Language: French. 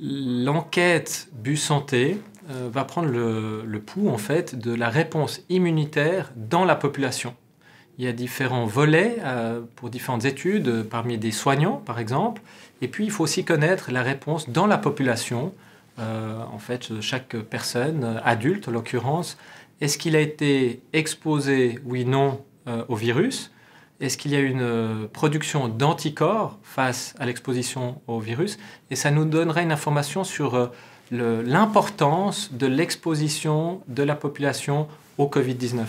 L'enquête Bus Santé euh, va prendre le, pouls en fait de la réponse immunitaire dans la population. Il y a différents volets euh, pour différentes études, euh, parmi des soignants par exemple, et puis il faut aussi connaître la réponse dans la population. en fait, chaque personne, adulte en l'occurrence, est-ce qu'il a été exposé, oui, non, au virus est-ce qu'il y a une euh, production d'anticorps face à l'exposition au virus Et ça nous donnerait une information sur euh, l'importance de l'exposition de la population au Covid-19.